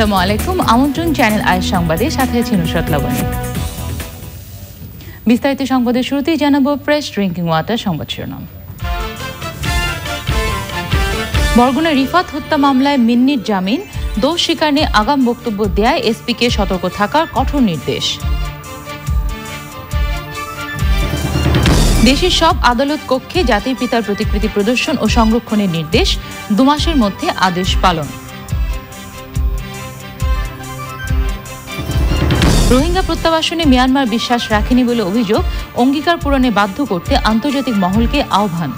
আসসালামু আলাইকুম আমন্ত্রণ চ্যানেল আয় সংবাদে সাথে আছি নুসরাত লাবণী বিস্তারিত সংবাদের শুরুতেই জানাবো প্রেস ড্রিঙ্কিং ওয়াটার সংবাদ শিরোনাম বরগুনা রিফাত হত্যা মামলায় মিন্নির জামিন দোষ স্বীকার নিয়ে আগাম বক্তব্য দেয় এসপিকে সতর্ক থাকার কঠোর নির্দেশ দেশের সব আদালত কক্ষে জাতির পিতার প্রতিকৃতি প্রদর্শন ও সংরক্ষণের নির্দেশ দুমাসের মধ্যে আদেশ পালন রোহিঙ্গা প্রত্যাবাসনে মিয়ানমার বিশ্বাস রাখেনি বলে অভিযোগ অঙ্গীকার পূরণে বাধ্য করতে আন্তর্জাতিক মহলকে আহ্বান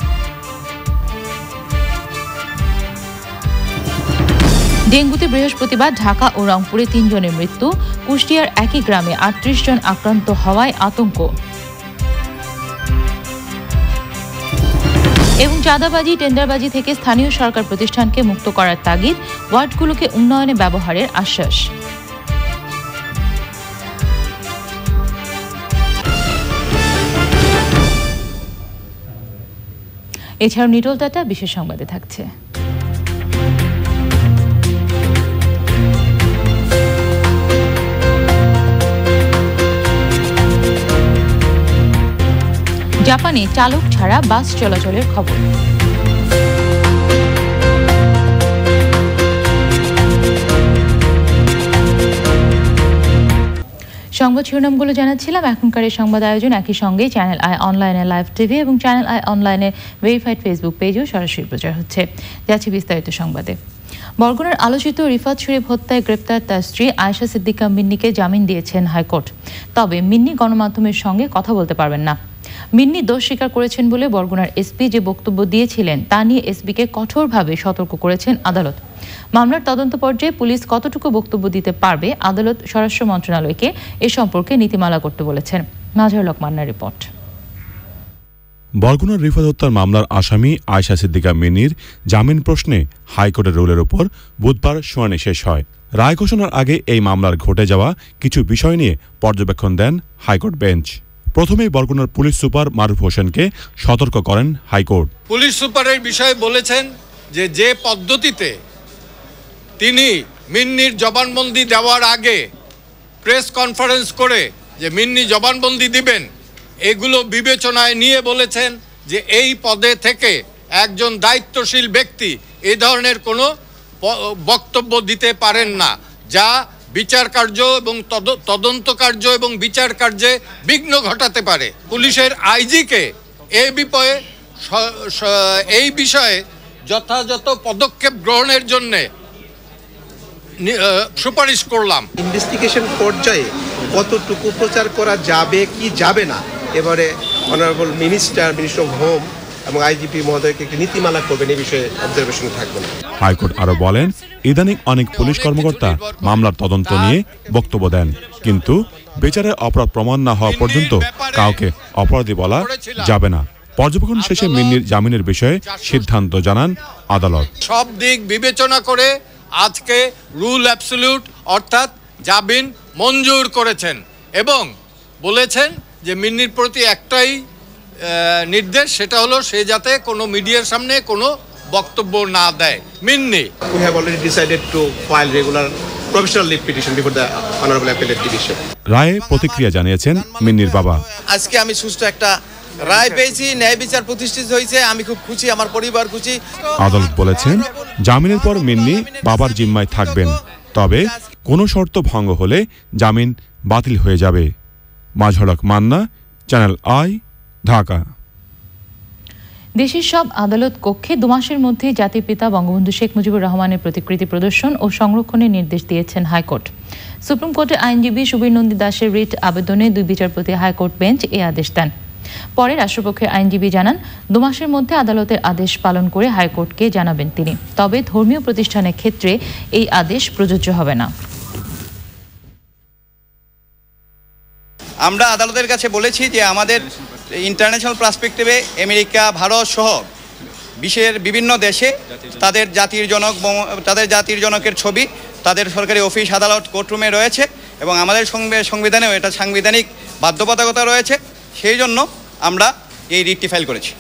ডেঙ্গুতে বৃহস্পতিবার ঢাকা ও রংপুরে তিনজনের মৃত্যু কুষ্টিয়ার একই গ্রামে আটত্রিশ জন আক্রান্ত হওয়ায় আতঙ্ক এবং চাঁদাবাজি টেন্ডারবাজি থেকে স্থানীয় সরকার প্রতিষ্ঠানকে মুক্ত করার তাগিদ ওয়ার্ডগুলোকে উন্নয়নে ব্যবহারের আশ্বাস এছাড়াও নিটল টাটা বিশেষ সংবাদে থাকছে জাপানে চালক ছাড়া বাস চলাচলের খবর সংবাদ শিরোনামগুলো জানাচ্ছিলাম এখনকার এই সংবাদ আয়োজন একই সঙ্গে চ্যানেল আই অনলাইনে লাইভ টিভি এবং চ্যানেল আই অনলাইনে ভেরিফাইড ফেসবুক পেজেও সরাসরি প্রচার হচ্ছে যাচ্ছি বিস্তারিত সংবাদে বরগুনার আলোচিত রিফাত শরীফ হত্যায় গ্রেপ্তার তার স্ত্রী আয়সা সিদ্দিকা মিন্নিকে জামিন দিয়েছেন হাইকোর্ট তবে মিন্নি গণমাধ্যমের সঙ্গে কথা বলতে পারবেন না মিন্নি দোষ স্বীকার করেছেন বলে বরগুনার এসপি যে বক্তব্য দিয়েছিলেন তা নিয়ে এসপিকে কঠোরভাবে সতর্ক করেছেন আদালত মামলার তদন্ত পর্যায়ে পুলিশ কতটুকু বক্তব্য দিতে পারবে আদালত স্বরাষ্ট্র মন্ত্রণালয়কে এ সম্পর্কে নীতিমালা করতে বলেছেন মাঝার লকমান্নার রিপোর্ট বরগুনার রিফাত হত্যার মামলার আসামি আয়শা সিদ্দিকা মিনির জামিন প্রশ্নে হাইকোর্টের রুলের ওপর বুধবার শুনানি শেষ হয় রায় ঘোষণার আগে এই মামলার ঘটে যাওয়া কিছু বিষয় নিয়ে পর্যবেক্ষণ দেন হাইকোর্ট বেঞ্চ প্রথমেই বরগুনার পুলিশ সুপার মারুফ হোসেনকে সতর্ক করেন হাইকোর্ট পুলিশ সুপারের বিষয়ে বলেছেন যে যে পদ্ধতিতে তিনি মিন্নির জবানবন্দি দেওয়ার আগে প্রেস কনফারেন্স করে যে মিন্নি জবানবন্দি দিবেন এগুলো বিবেচনায় নিয়ে বলেছেন যে এই পদে থেকে একজন দায়িত্বশীল ব্যক্তি এ ধরনের কোনো বক্তব্য দিতে পারেন না যা বিচার কার্য এবং তদন্ত কার্য এবং বিচার কার্যে বিঘ্ন ঘটাতে পারে পুলিশের আইজিকে এ বিপয়ে এই বিষয়ে যথাযথ পদক্ষেপ গ্রহণের জন্যে সুপারিশ করলাম ইনভেস্টিগেশন পর্যায়ে কতটুকু প্রচার করা যাবে কি যাবে না এবারে honourable minister minister of home এবং আইজিপি মহোদয়কে একটি নীতিমালা করবেন এই বিষয়ে অবজারভেশন থাকবেন হাইকোর্ট আরো বলেন ইদানিং অনেক পুলিশ কর্মকর্তা মামলার তদন্ত নিয়ে বক্তব্য দেন কিন্তু বিচারে অপরাধ প্রমাণ না হওয়া পর্যন্ত কাউকে অপরাধী বলা যাবে না পর্যবেক্ষণ শেষে মিন্নির জামিনের বিষয়ে সিদ্ধান্ত জানান আদালত সব দিক বিবেচনা করে আজকে রুল অ্যাবসলিউট অর্থাৎ জামিন মঞ্জুর করেছেন এবং বলেছেন যে মিন্নির প্রতি একটাই নির্দেশ সেটা হলো সে যাতে কোনো মিডিয়ার সামনে কোনো বক্তব্য না দেয় Minni we have already decided to file regular professional leave petition before the honourable division রায়ে প্রতিক্রিয়া জানিয়েছেন মিন্নির বাবা আজকে আমি সুস্থ একটা রায় পেয়েছি ন্যায় বিচার প্রতিষ্ঠিত হয়েছে আমি খুব খুশি আমার পরিবার খুশি আদালত বলেছেন জামিনের পর মিন্নি বাবার জিম্মায় থাকবেন তবে কোনো শর্ত ভঙ্গ হলে জামিন বাতিল হয়ে যাবে মাঝড়ক মান্না চ্যানেল আই ঢাকা দেশের সব আদালত কক্ষে দু মাসের মধ্যে জাতির পিতা বঙ্গবন্ধু শেখ মুজিবুর রহমানের প্রতিকৃতি প্রদর্শন ও সংরক্ষণের নির্দেশ দিয়েছেন হাইকোর্ট সুপ্রিম কোর্টের আইনজীবী সুবীর নন্দী দাসের রিট আবেদনে দুই বিচারপতি হাইকোর্ট বেঞ্চ এ আদেশ দেন পরে রাষ্ট্রপক্ষের আইনজীবী জানান দু মাসের মধ্যে আদালতের আদেশ পালন করে হাইকোর্টকে জানাবেন তিনি তবে ধর্মীয় প্রতিষ্ঠানের ক্ষেত্রে এই আদেশ প্রযোজ্য হবে না আমরা আদালতের কাছে বলেছি যে আমাদের ইন্টারন্যাশনাল পার্সপেক্টিভে আমেরিকা ভারত সহ বিশ্বের বিভিন্ন দেশে তাদের জাতির জনক তাদের জাতির জনকের ছবি তাদের সরকারি অফিস আদালত কোর্টরুমে রয়েছে এবং আমাদের সংবিধানেও এটা সাংবিধানিক বাধ্যবাধকতা রয়েছে সেই জন্য আমরা এই রিটটি ফাইল করেছি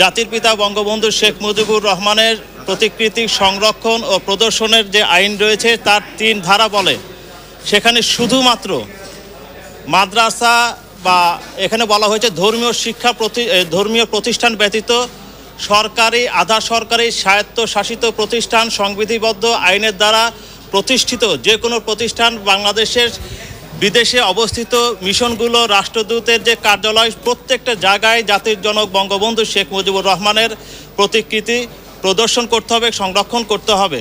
জাতির পিতা বঙ্গবন্ধু শেখ মুজিবুর রহমানের প্রতিকৃতি সংরক্ষণ ও প্রদর্শনের যে আইন রয়েছে তার তিন ধারা বলে সেখানে শুধুমাত্র মাদ্রাসা বা এখানে বলা হয়েছে ধর্মীয় শিক্ষা প্রতি ধর্মীয় প্রতিষ্ঠান ব্যতীত সরকারি আধা সরকারি স্বায়ত্তশাসিত প্রতিষ্ঠান সংবিধিবদ্ধ আইনের দ্বারা প্রতিষ্ঠিত যে কোনো প্রতিষ্ঠান বাংলাদেশের বিদেশে অবস্থিত মিশনগুলো রাষ্ট্রদূতের যে কার্যালয় প্রত্যেকটা জায়গায় জাতির জনক বঙ্গবন্ধু শেখ মুজিবুর রহমানের প্রতিকৃতি প্রদর্শন করতে হবে সংরক্ষণ করতে হবে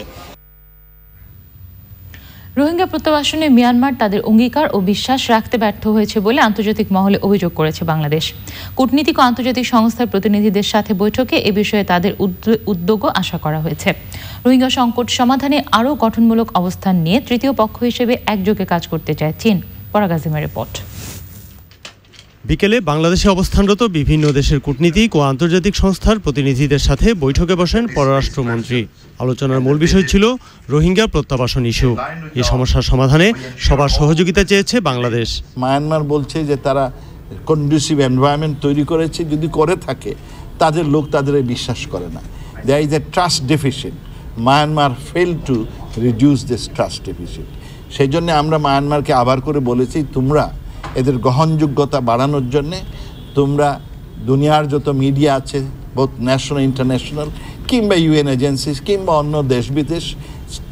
রোহিঙ্গা প্রত্যাবাসনে মিয়ানমার তাদের অঙ্গীকার ও বিশ্বাস রাখতে ব্যর্থ হয়েছে বলে আন্তর্জাতিক মহলে অভিযোগ করেছে বাংলাদেশ কূটনীতিক ও আন্তর্জাতিক সংস্থার প্রতিনিধিদের সাথে বৈঠকে এ বিষয়ে তাদের উদ্যোগও আশা করা হয়েছে রোহিঙ্গা সংকট সমাধানে আরও গঠনমূলক অবস্থান নিয়ে তৃতীয় পক্ষ হিসেবে একযোগে কাজ করতে চায় চীন পরাগাজিমের রিপোর্ট বিকেলে বাংলাদেশে অবস্থানরত বিভিন্ন দেশের কূটনীতিক ও আন্তর্জাতিক সংস্থার প্রতিনিধিদের সাথে বৈঠকে বসেন পররাষ্ট্রমন্ত্রী আলোচনার মূল বিষয় ছিল রোহিঙ্গা প্রত্যাবাসন ইস্যু এই সমস্যার সমাধানে সবার সহযোগিতা চেয়েছে বাংলাদেশ মায়ানমার বলছে যে তারা কন্ডিউসিভ এনভায়রনমেন্ট তৈরি করেছে যদি করে থাকে তাদের লোক তাদের বিশ্বাস করে না there is a trust deficit Myanmar fail to reduce this trust deficit সেই জন্য আমরা মায়ানমারকে আবার করে বলেছি তোমরা এদের গ্রহণযোগ্যতা বাড়ানোর জন্যে তোমরা দুনিয়ার যত মিডিয়া আছে বোধ ন্যাশনাল ইন্টারন্যাশনাল কিংবা ইউএন এজেন্সিস কিংবা অন্য দেশ বিদেশ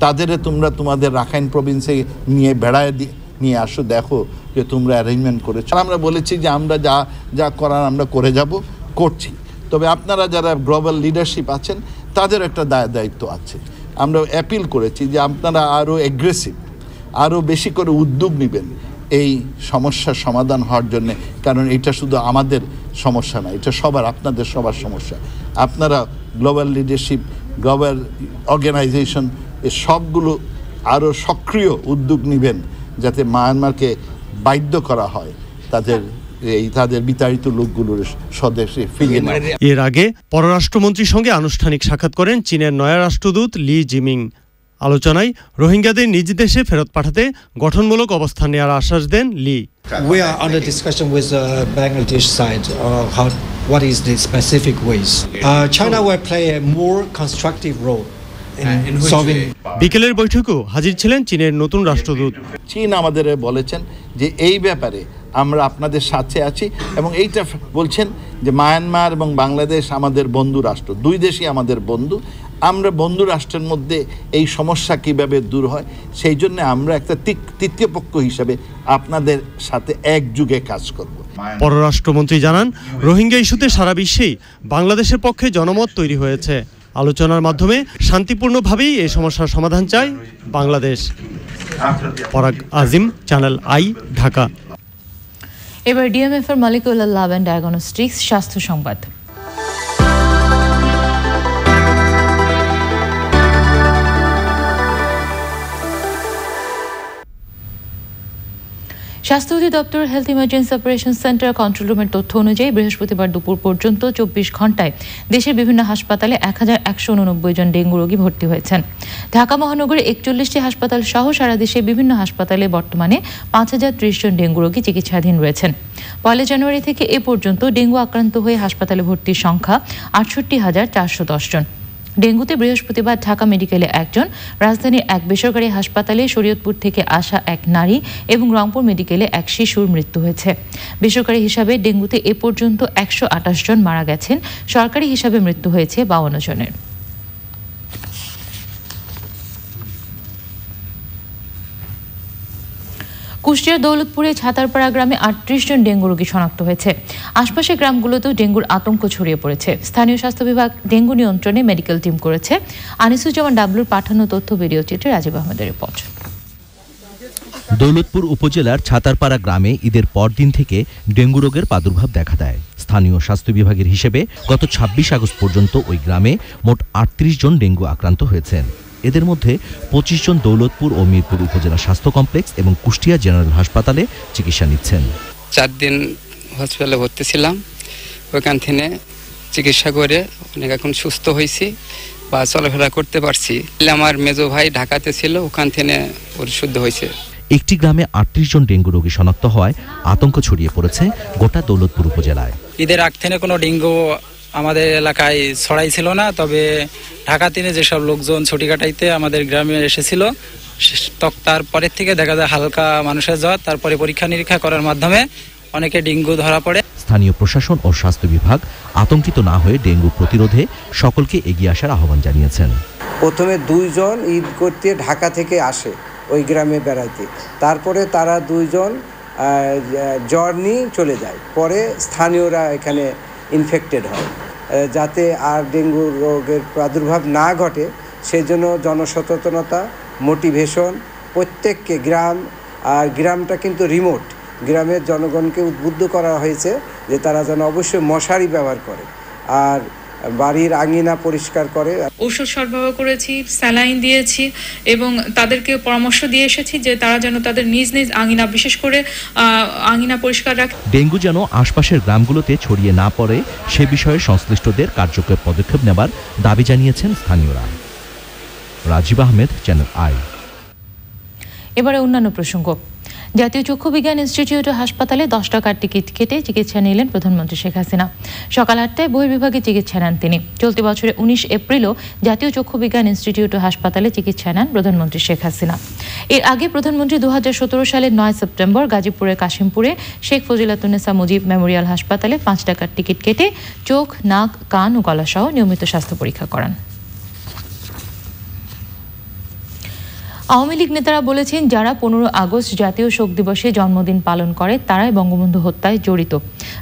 তাদের তোমরা তোমাদের রাখাইন প্রভিন্সে নিয়ে বেড়ায় দি নিয়ে আসো দেখো যে তোমরা অ্যারেঞ্জমেন্ট করেছো আমরা বলেছি যে আমরা যা যা করার আমরা করে যাব করছি তবে আপনারা যারা গ্লোবাল লিডারশিপ আছেন তাদের একটা দায় দায়িত্ব আছে আমরা অ্যাপিল করেছি যে আপনারা আরও অ্যাগ্রেসিভ আরও বেশি করে উদ্যোগ নেবেন এই সমস্যার সমাধান হওয়ার জন্য কারণ এটা শুধু আমাদের সমস্যা না এটা সবার আপনাদের সবার সমস্যা আপনারা গ্লোবাল লিডারশিপ গ্লোবাল অর্গানাইজেশন এ সবগুলো আরও সক্রিয় উদ্যোগ নেবেন যাতে মায়ানমারকে বাধ্য করা হয় তাদের এই তাদের বিতাড়িত লোকগুলোর স্বদেশে ফিরিয়ে এর আগে পররাষ্ট্রমন্ত্রীর সঙ্গে আনুষ্ঠানিক সাক্ষাৎ করেন চীনের নয়া রাষ্ট্রদূত লি জিমিং আলোচনায় রোহিঙ্গাদের নিজ দেশে ফেরত পাঠাতে গঠনমূলক অবস্থান নেওয়ার আশ্বাস দেন লি We are under discussion with the uh, Bangladesh side of how, what is the specific ways. Uh, China will play a more constructive role হ্যাঁ, বিকেলের বৈঠকেও হাজির ছিলেন চীনের নতুন রাষ্ট্রদূত চীন আমাদের বলেছেন যে এই ব্যাপারে আমরা আপনাদের সাথে আছি এবং এইটা বলছেন যে মায়ানমার এবং বাংলাদেশ আমাদের বন্ধু রাষ্ট্র দুই দেশই আমাদের বন্ধু আমরা বন্ধু রাষ্ট্রের মধ্যে এই সমস্যা কিভাবে দূর হয় সেই জন্য আমরা একটা তৃতীয় পক্ষ হিসাবে আপনাদের সাথে একযুগে কাজ করব পররাষ্ট্রমন্ত্রী জানান রোহিঙ্গা ইস্যুতে সারা বিশ্বেই বাংলাদেশের পক্ষে জনমত তৈরি হয়েছে আলোচনার মাধ্যমে শান্তিপূর্ণভাবেই এই সমস্যার সমাধান চায় বাংলাদেশ পরাগ আজিম চ্যানেল আই ঢাকা এবার ডিএমএফ এর মালিকুল্লাহ লাভ অ্যান্ড ডায়াগনস্টিক্স স্বাস্থ্য সংবাদ স্বাস্থ্য অধিদপ্তর health emergency operation centre control রুমের তথ্য অনুযায়ী বৃহস্পতিবার দুপুর পর্যন্ত চব্বিশ ঘন্টায় দেশের বিভিন্ন হাসপাতালে এক হাজার একশো উননব্বই জন ডেঙ্গু রোগী ভর্তি হয়েছেন ঢাকা মহানগরে একচল্লিশটি হাসপাতাল সহ সারা দেশে বিভিন্ন হাসপাতালে বর্তমানে পাঁচ হাজার ত্রিশ জন ডেঙ্গু রোগী চিকিৎসাধীন রয়েছেন পয়লা জানুয়ারি থেকে এ পর্যন্ত ডেঙ্গু আক্রান্ত হয়ে হাসপাতালে ভর্তির সংখ্যা আটষট্টি হাজার চারশো দশ জন ডেঙ্গুতে বৃহস্পতিবার ঢাকা মেডিকেলে একজন রাজধানীর এক বেসরকারি হাসপাতালে শরীয়তপুর থেকে আসা এক নারী এবং রংপুর মেডিকেলে এক শিশুর মৃত্যু হয়েছে বেসরকারি হিসাবে ডেঙ্গুতে এ পর্যন্ত একশো জন মারা গেছেন সরকারি হিসাবে মৃত্যু হয়েছে বাউন্ন জনের কুষ্টিয়ার দৌলতপুরে ছাতারপাড়া গ্রামে আটত্রিশ জন ডেঙ্গু রোগী শনাক্ত হয়েছে আশপাশের গ্রামগুলোতেও ডেঙ্গুর আতঙ্ক ছড়িয়ে পড়েছে স্থানীয় স্বাস্থ্য বিভাগ ডেঙ্গু নিয়ন্ত্রণে মেডিকেল টিম করেছে আনিসুজ্জামান ডাবলুর পাঠানো তথ্য ভিডিও চিত্রে রাজীব আহমেদের রিপোর্ট দৌলতপুর উপজেলার ছাতারপাড়া গ্রামে ঈদের পরদিন থেকে ডেঙ্গু রোগের প্রাদুর্ভাব দেখা দেয় স্থানীয় স্বাস্থ্য বিভাগের হিসেবে গত ছাব্বিশ আগস্ট পর্যন্ত ওই গ্রামে মোট আটত্রিশ জন ডেঙ্গু আক্রান্ত হয়েছেন এদের মধ্যে পঁচিশ জন দৌলতপুর ও মিরপুর উপজেলা স্বাস্থ্য কমপ্লেক্স এবং কুষ্টিয়া জেনারেল হাসপাতালে চিকিৎসা নিচ্ছেন চার দিন হসপিটালে ভর্তি ছিলাম ওইখান থেকে চিকিৎসা করে অনেক এখন সুস্থ হয়েছি বা চলাফেরা করতে পারছি আমার মেজো ভাই ঢাকাতে ছিল ওখান থেকে ওর শুদ্ধ হয়েছে একটি গ্রামে আটত্রিশ জন ডেঙ্গু রোগী শনাক্ত হয় আতঙ্ক ছড়িয়ে পড়েছে গোটা দৌলতপুর উপজেলায় ঈদের আগ থেকে কোনো ডেঙ্গু আমাদের এলাকায় ছড়াই ছিল না তবে ঢাকা তিনে যেসব লোকজন ছুটি কাটাইতে আমাদের গ্রামে এসেছিল তারপরের থেকে দেখা যায় হালকা মানুষের জ্বর তারপরে পরীক্ষা নিরীক্ষা করার মাধ্যমে অনেকে ডেঙ্গু ধরা পড়ে স্থানীয় প্রশাসন ও স্বাস্থ্য বিভাগ আতঙ্কিত না হয়ে ডেঙ্গু প্রতিরোধে সকলকে এগিয়ে আসার আহ্বান জানিয়েছেন প্রথমে দুইজন ঈদ করতে ঢাকা থেকে আসে ওই গ্রামে বেড়াইতে তারপরে তারা দুইজন জ্বর নিয়ে চলে যায় পরে স্থানীয়রা এখানে ইনফেক্টেড হয় যাতে আর ডেঙ্গু রোগের প্রাদুর্ভাব না ঘটে সেজন্য জনসচেতনতা মোটিভেশন প্রত্যেককে গ্রাম আর গ্রামটা কিন্তু রিমোট গ্রামের জনগণকে উদ্বুদ্ধ করা হয়েছে যে তারা যেন অবশ্যই মশারি ব্যবহার করে আর বাড়ির আঙিনা পরিষ্কার করে ঔষধ সরবরাহ করেছি স্যালাইন দিয়েছি এবং তাদেরকে পরামর্শ দিয়ে এসেছি যে তারা যেন তাদের নিজ নিজ আঙিনা বিশেষ করে আঙিনা পরিষ্কার রাখে ডেঙ্গু যেন আশপাশের গ্রামগুলোতে ছড়িয়ে না পড়ে সে বিষয়ে সংশ্লিষ্টদের কার্যকর পদক্ষেপ নেবার দাবি জানিয়েছেন স্থানীয়রা রাজীব আহমেদ চ্যানেল আই এবারে অন্যান্য প্রসঙ্গ জাতীয় চক্ষু বিজ্ঞান ইনস্টিটিউট হাসপাতালে দশ টাকার টিকিট কেটে চিকিৎসা নিলেন প্রধানমন্ত্রী শেখ হাসিনা সকাল আটটায় বহির্বিভাগে চিকিৎসা নেন তিনি চলতি বছরে উনিশ এপ্রিলও জাতীয় চক্ষু বিজ্ঞান ইনস্টিটিউট হাসপাতালে চিকিৎসা নেন প্রধানমন্ত্রী শেখ হাসিনা এর আগে প্রধানমন্ত্রী দু সালের নয় সেপ্টেম্বর গাজীপুরের কাশিমপুরে শেখ ফজিলাতুন্নেসা মুজিব মেমোরিয়াল হাসপাতালে পাঁচ টাকার টিকিট কেটে চোখ নাক কান ও গলাসহ নিয়মিত স্বাস্থ্য পরীক্ষা করান আওয়ামী লীগ নেতারা বলেছেন যারা পনেরো আগস্ট জাতীয় শোক দিবসে জন্মদিন পালন করে তারাই বঙ্গবন্ধু হত্যায় জড়িত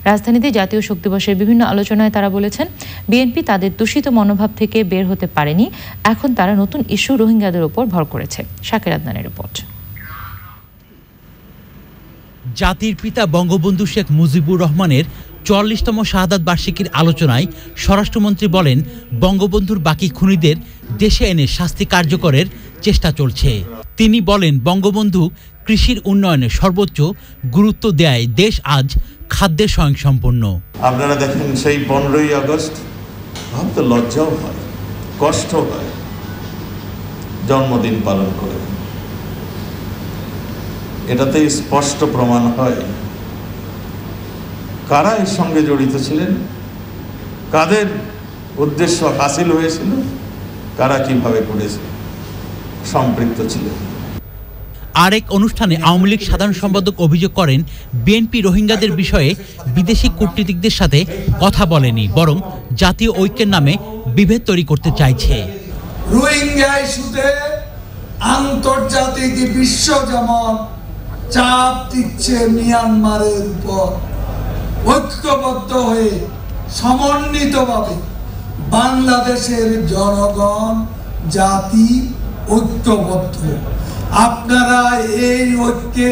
রাজধানীতে জাতীয় শোক দিবসের বিভিন্ন আলোচনায় তারা বলেছেন বিএনপি তাদের দূষিত মনোভাব থেকে বের হতে পারেনি এখন তারা নতুন ইস্যু রোহিঙ্গাদের ওপর ভর করেছে শাকের আদনানের রিপোর্ট জাতির পিতা বঙ্গবন্ধু শেখ মুজিবুর রহমানের চুয়াল্লিশতম শাহাদাত বার্ষিকীর আলোচনায় স্বরাষ্ট্রমন্ত্রী বলেন বঙ্গবন্ধুর বাকি খুনিদের দেশে এনে শাস্তি কার্যকরের চেষ্টা চলছে তিনি বলেন বঙ্গবন্ধু কৃষির উন্নয়নে সর্বোচ্চ গুরুত্ব দেয় দেশ আজ খাদ্যে স্বয়ংসম্পন্ন আপনারা দেখেন সেই পনেরোই আগস্ট ভাবতে লজ্জাও হয় কষ্ট হয় জন্মদিন পালন করে এটাতে স্পষ্ট প্রমাণ হয় কারা এর সঙ্গে জড়িত ছিলেন কাদের উদ্দেশ্য হাসিল হয়েছিল কারা কিভাবে করেছিল সম্পৃক্ত ছিলেন আরেক অনুষ্ঠানে আওয়ামী লীগ সাধারণ সম্পাদক অভিযোগ করেন বিএনপি রোহিঙ্গাদের বিষয়ে বিদেশি কূটনীতিকদের সাথে কথা বলেনি বরং জাতীয় ঐক্যের নামে বিভেদ তৈরি করতে চাইছে রোহিঙ্গা ইস্যুতে আন্তর্জাতিক বিশ্ব যেমন চাপ দিচ্ছে মিয়ানমারের উপর ঐক্যবদ্ধ হয়ে সমন্বিতভাবে বাংলাদেশের জনগণ জাতি ঐক্যবদ্ধ আপনারা এই ঐক্যে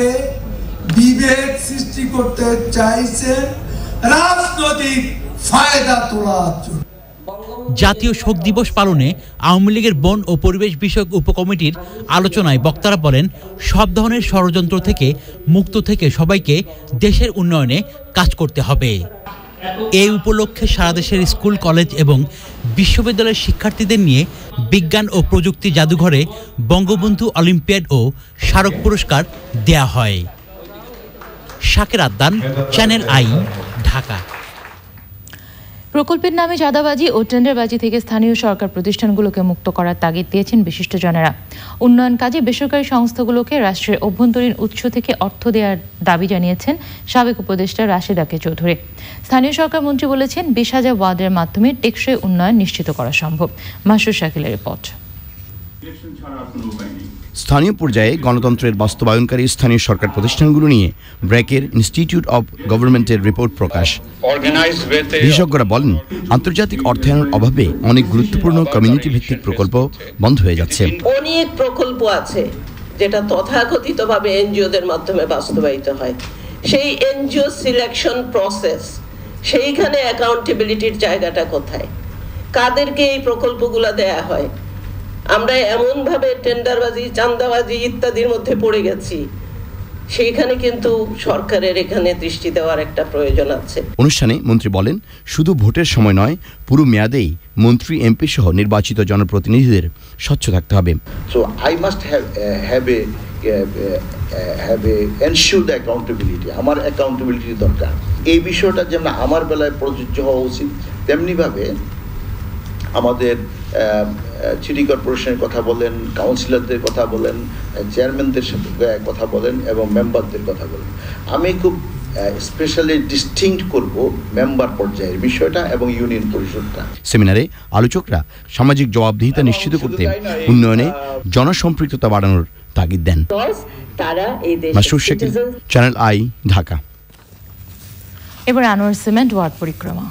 বিভেদ সৃষ্টি করতে চাইছেন রাজনৈতিক ফায়দা তোলার জন্য জাতীয় শোক দিবস পালনে আওয়ামী লীগের বন ও পরিবেশ বিষয়ক উপকমিটির আলোচনায় বক্তারা বলেন সব ধরনের ষড়যন্ত্র থেকে মুক্ত থেকে সবাইকে দেশের উন্নয়নে কাজ করতে হবে এই উপলক্ষে সারা দেশের স্কুল কলেজ এবং বিশ্ববিদ্যালয়ের শিক্ষার্থীদের নিয়ে বিজ্ঞান ও প্রযুক্তি জাদুঘরে বঙ্গবন্ধু অলিম্পিয়াড ও স্মারক পুরস্কার দেয়া হয় শাকের আদান চ্যানেল আই ঢাকা প্রকল্পের নামে চাঁদাবাজি ও টেন্ডারবাজি থেকে স্থানীয় সরকার প্রতিষ্ঠানগুলোকে মুক্ত করার তাগিদ দিয়েছেন বিশিষ্টজনেরা উন্নয়ন কাজে বেসরকারি সংস্থাগুলোকে রাষ্ট্রের অভ্যন্তরীণ উৎস থেকে অর্থ দেওয়ার দাবি জানিয়েছেন সাবেক উপদেষ্টা রাশেদা কে চৌধুরী স্থানীয় সরকার মন্ত্রী বলেছেন বিশ হাজার ওয়ার্ডের মাধ্যমে টেকসই উন্নয়ন নিশ্চিত করা সম্ভব মাসুর শাকিলের রিপোর্ট স্থানীয় পর্যায়ে গণতন্ত্রের বাস্তবায়নকারী স্থানীয় সরকার প্রতিষ্ঠানগুলো নিয়ে ব্র্যাকের ইনস্টিটিউট অব গভর্নমেন্টের রিপোর্ট প্রকাশ বিশেষজ্ঞরা বলেন আন্তর্জাতিক অর্থায়নের অভাবে অনেক গুরুত্বপূর্ণ কমিউনিটি ভিত্তিক প্রকল্প বন্ধ হয়ে যাচ্ছে অনেক প্রকল্প আছে যেটা তথাকথিতভাবে এনজিওদের মাধ্যমে বাস্তবায়িত হয় সেই এনজিও সিলেকশন প্রসেস সেইখানে অ্যাকাউন্টেবিলিটির জায়গাটা কোথায় কাদেরকে এই প্রকল্পগুলো দেয়া হয় আমরা এমনভাবে টেন্ডারবাজি চান্দাবাজি ইত্যাদির মধ্যে পড়ে গেছি সেইখানে কিন্তু সরকারের এখানে দৃষ্টি দেওয়ার একটা প্রয়োজন আছে অনুষ্ঠানে মন্ত্রী বলেন শুধু ভোটের সময় নয় পুরো মেয়াদেই মন্ত্রী এমপি সহ নির্বাচিত জনপ্রতিনিধিদের স্বচ্ছ থাকতে হবে so I must have a have a ensure the accountability আমার অ্যাকাউন্টেবিলিটি দরকার এই বিষয়টা যেমন আমার বেলায় প্রযোজ্য হওয়া উচিত তেমনিভাবে আমাদের um, সিটি কর্পোরেশনের কথা বলেন কাউন্সিলরদের কথা বলেন চেয়ারম্যানদের সাথে কথা বলেন এবং মেম্বারদের কথা বলেন আমি খুব স্পেশালি ডিস্টিংক্ট করব মেম্বার পর্যায়ের বিষয়টা এবং ইউনিয়ন পরিষদটা সেমিনারে আলোচকরা সামাজিক জবাবদিহিতা নিশ্চিত করতে উন্নয়নে জনসম্পৃক্ততা বাড়ানোর তাগিদ দেন চ্যানেল আই ঢাকা এবার আনোয়ার সিমেন্ট ওয়ার্ড পরিক্রমা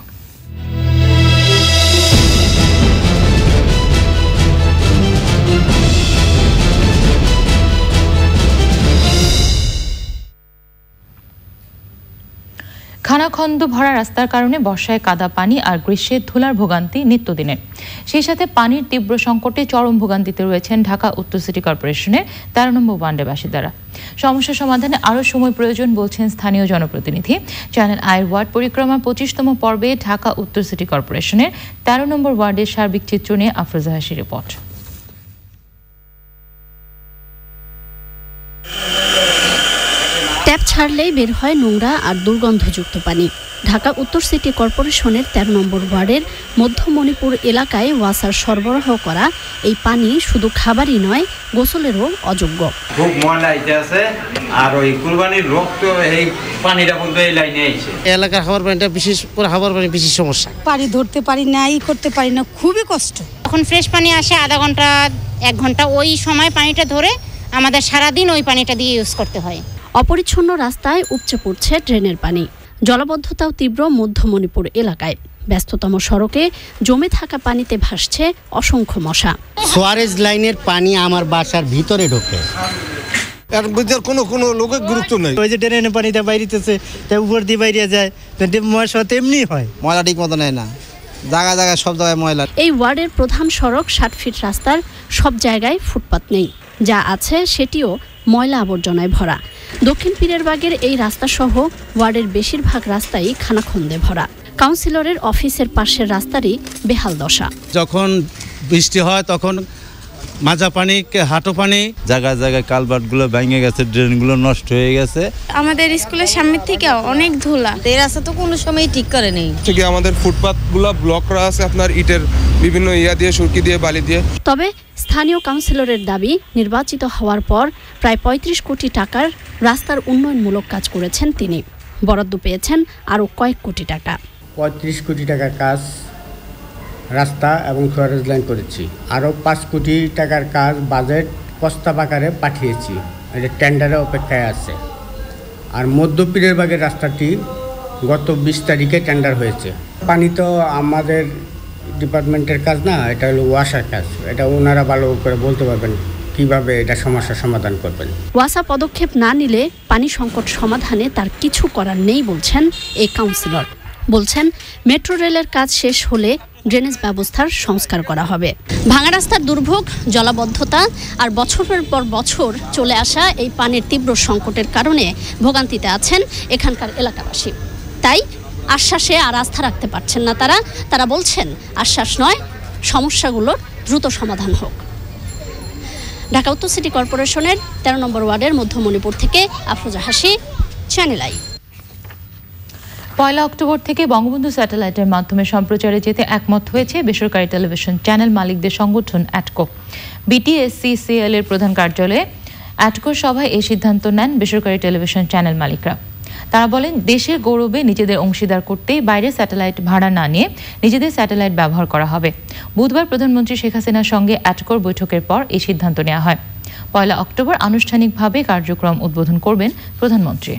খানাখন্দ ভরা রাস্তার কারণে বর্ষায় কাদা পানি আর গ্রীষ্মে ধুলার ভোগান্তি নিত্যদিনের সেই সাথে পানির তীব্র সংকটে চরম ভোগান্তিতে রয়েছেন ঢাকা উত্তর সিটি কর্পোরেশনের তেরো নম্বর ওয়ানডে বাসিন্দারা সমস্যা সমাধানে আরও সময় প্রয়োজন বলছেন স্থানীয় জনপ্রতিনিধি চ্যানেল আয়ের ওয়ার্ড পরিক্রমা পঁচিশতম পর্বে ঢাকা উত্তর সিটি কর্পোরেশনের তেরো নম্বর ওয়ার্ডের সার্বিক চিত্র নিয়ে আফরোজা হাসি রিপোর্ট ট্যাপ ছাড়লেই বের হয় নোংরা আর দুর্গন্ধযুক্ত পানি ঢাকা উত্তর সিটি কর্পোরেশনের তেরো নম্বর ওয়ার্ডের মধ্যমণিপুর এলাকায় ওয়াসার সরবরাহ করা এই পানি শুধু খাবারই নয় গোসলেরও অযোগ্য খুব ময়লা আইতে আছে আর ওই কুরবানির রক্ত এই পানিটা পর্যন্ত এই লাইনে আইছে এলাকার খাবার পানিটা বিশেষ করে খাবার পানি বিশেষ সমস্যা পানি ধরতে পারি না ই করতে পারি না খুবই কষ্ট এখন ফ্রেশ পানি আসে আধা ঘন্টা এক ঘন্টা ওই সময় পানিটা ধরে আমাদের সারাদিন ওই পানিটা দিয়ে ইউজ করতে হয় অপরিচ্ছন্ন রাস্তায় উপচে পড়ছে ড্রেনের পানি জলবদ্ধতাও তীব্র মধ্যমণিপুর এলাকায় ব্যস্ততম সড়কে জমে থাকা পানিতে ভাসছে অসংখ্য মশা সোয়ারেজ লাইনের পানি আমার বাসার ভিতরে ঢোকে কোনো কোনো লোকের গুরুত্ব নেই ওই যে উপর দিয়ে যায় হয় ময়লা ঠিক নেয় না সব জায়গায় এই ওয়ার্ডের প্রধান সড়ক ষাট ফিট রাস্তার সব জায়গায় ফুটপাত নেই যা আছে সেটিও ময়লা আবর্জনায় ভরা দক্ষিণ পীরেরবাগের এই রাস্তাসহ ওয়ার্ডের বেশিরভাগ রাস্তাই খানাখন্দে ভরা কাউন্সিলরের অফিসের পাশের রাস্তারই বেহাল দশা যখন বৃষ্টি হয় তখন মাজা পানি হাঁটো পানি জায়গায় জায়গায় কালবাটগুলো ভেঙে গেছে ড্রেনগুলো নষ্ট হয়ে গেছে আমাদের স্কুলের সামনে থেকে অনেক ধুলা এই রাস্তা তো কোনো সময় ঠিক করে নেই থেকে আমাদের ফুটপাথগুলো ব্লক করা আছে আপনার ইটের বিভিন্ন ইয়া দিয়ে সুরকি দিয়ে বালি দিয়ে তবে স্থানীয় কাউন্সিলরের দাবি নির্বাচিত হওয়ার পর প্রায় ৩৫ কোটি টাকার রাস্তার উন্নয়নমূলক কাজ করেছেন তিনি বরাদ্দ পেয়েছেন আরও কয়েক কোটি টাকা পঁয়ত্রিশ কোটি টাকার কাজ রাস্তা এবং সোয়ারেজ লাইন করেছি আরও পাঁচ কোটি টাকার কাজ বাজেট প্রস্তাব আকারে পাঠিয়েছি এটা টেন্ডারে অপেক্ষায় আছে আর মধ্য পীরের বাগের রাস্তাটি গত বিশ তারিখে টেন্ডার হয়েছে পানি তো আমাদের ডিপার্টমেন্টের কাজ না এটা হলো ওয়াসার কাজ এটা ওনারা ভালো করে বলতে পারবেন কিভাবে এটা সমস্যা সমাধান করবেন ওয়াসা পদক্ষেপ না নিলে পানি সংকট সমাধানে তার কিছু করার নেই বলছেন এই কাউন্সিলর বলছেন মেট্রো রেলের কাজ শেষ হলে ড্রেনেজ ব্যবস্থার সংস্কার করা হবে ভাঙা রাস্তার দুর্ভোগ জলাবদ্ধতা আর বছরের পর বছর চলে আসা এই পানির তীব্র সংকটের কারণে ভোগান্তিতে আছেন এখানকার এলাকাবাসী তাই আশ্বাসে আর আস্থা রাখতে পারছেন না তারা তারা বলছেন আশ্বাস নয় সমস্যাগুলোর দ্রুত সমাধান হোক ঢাকা উত্তর সিটি কর্পোরেশনের ১৩ নম্বর ওয়ার্ডের মধ্যমণিপুর থেকে আফরোজা হাসি চ্যানেল আই পয়লা অক্টোবর থেকে বঙ্গবন্ধু স্যাটেলাইটের মাধ্যমে সম্প্রচারে যেতে একমত হয়েছে বেসরকারি টেলিভিশন চ্যানেল মালিকদের সংগঠন অ্যাটকো বিটিএসসিসিএল এর প্রধান কার্যালয়ে অ্যাটকোর সভায় এই সিদ্ধান্ত নেন বেসরকারি টেলিভিশন চ্যানেল মালিকরা তারা বলেন দেশের গৌরবে নিজেদের অংশীদার করতে বাইরে স্যাটেলাইট ভাড়া না নিয়ে নিজেদের স্যাটেলাইট ব্যবহার করা হবে বুধবার প্রধানমন্ত্রী শেখ হাসিনার সঙ্গে অ্যাটকোর বৈঠকের পর এই সিদ্ধান্ত নেওয়া হয় পয়লা অক্টোবর আনুষ্ঠানিকভাবে কার্যক্রম উদ্বোধন করবেন প্রধানমন্ত্রী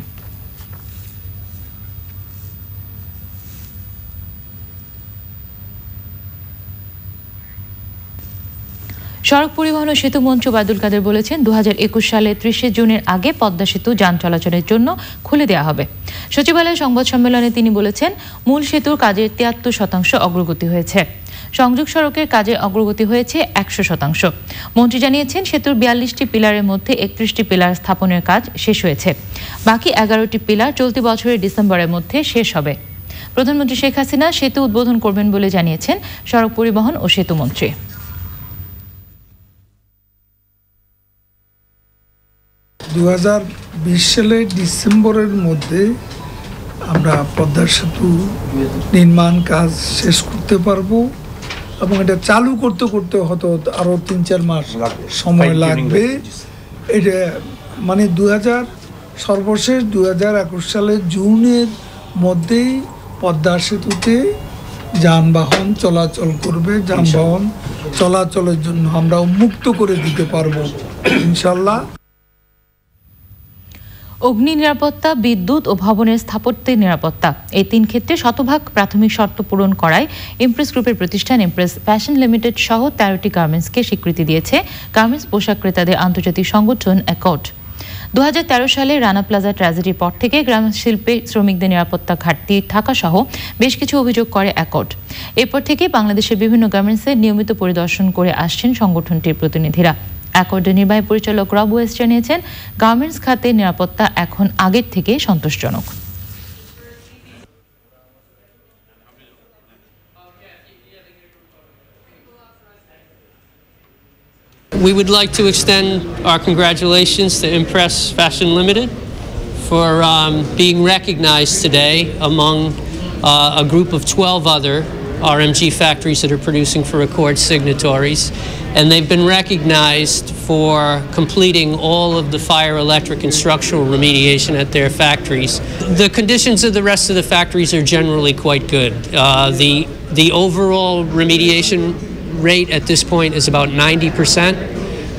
সড়ক পরিবহন ও সেতু মন্ত্রী বাদুল কাদের বলেছেন দু সালে ত্রিশে জুনের আগে পদ্মা সেতু যান চলাচলের জন্য খুলে দেওয়া হবে সচিবালয়ের সংবাদ সম্মেলনে তিনি বলেছেন মূল সেতুর কাজের তিয়াত্তর শতাংশ অগ্রগতি হয়েছে সংযোগ সড়কের কাজের অগ্রগতি হয়েছে একশো শতাংশ মন্ত্রী জানিয়েছেন সেতুর বিয়াল্লিশটি পিলারের মধ্যে একত্রিশটি পিলার স্থাপনের কাজ শেষ হয়েছে বাকি এগারোটি পিলার চলতি বছরের ডিসেম্বরের মধ্যে শেষ হবে প্রধানমন্ত্রী শেখ হাসিনা সেতু উদ্বোধন করবেন বলে জানিয়েছেন সড়ক পরিবহন ও সেতু মন্ত্রী দু সালের ডিসেম্বরের মধ্যে আমরা পদ্মা সেতু নির্মাণ কাজ শেষ করতে পারবো এবং এটা চালু করতে করতে হয়তো আরও তিন চার মাস সময় লাগবে এটা মানে দু হাজার সর্বশেষ দু হাজার একুশ সালের জুনের মধ্যেই পদ্মা সেতুতে যানবাহন চলাচল করবে যানবাহন চলাচলের জন্য আমরা মুক্ত করে দিতে পারবো ইনশাল্লাহ অগ্নি নিরাপত্তা বিদ্যুৎ ও ভবনের স্থাপত্যের নিরাপত্তা এই তিন ক্ষেত্রে শতভাগ প্রাথমিক শর্ত পূরণ করায় ইমপ্রেস গ্রুপের প্রতিষ্ঠান ইমপ্রেস ফ্যাশন লিমিটেড সহ তেরোটি গার্মেন্টসকে স্বীকৃতি দিয়েছে গার্মেন্টস পোশাক ক্রেতাদের আন্তর্জাতিক সংগঠন অ্যাকর্ড দু সালে রানা প্লাজা ট্র্যাজেডির পর থেকে গ্রাম শিল্পে শ্রমিকদের নিরাপত্তা ঘাটতি থাকা সহ বেশ কিছু অভিযোগ করে অ্যাকর্ড এরপর থেকে বাংলাদেশের বিভিন্ন গার্মেন্টসে নিয়মিত পরিদর্শন করে আসছেন সংগঠনটির প্রতিনিধিরা অ্যাকর্ডে নির্বাহী পরিচালক রব ওয়েস্ট জানিয়েছেন গার্মেন্টস খাতে নিরাপত্তা এখন আগের থেকে সন্তোষজনক We would like to extend our congratulations to Impress Fashion Limited for um, being recognized today among uh, a group of 12 other RMG factories that are producing for Accord signatories. And they've been recognized for completing all of the fire, electric, and structural remediation at their factories. The conditions of the rest of the factories are generally quite good. Uh, the, the overall remediation rate at this point is about 90%.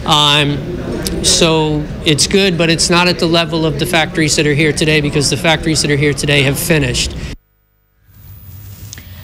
Um, so it's good, but it's not at the level of the factories that are here today because the factories that are here today have finished.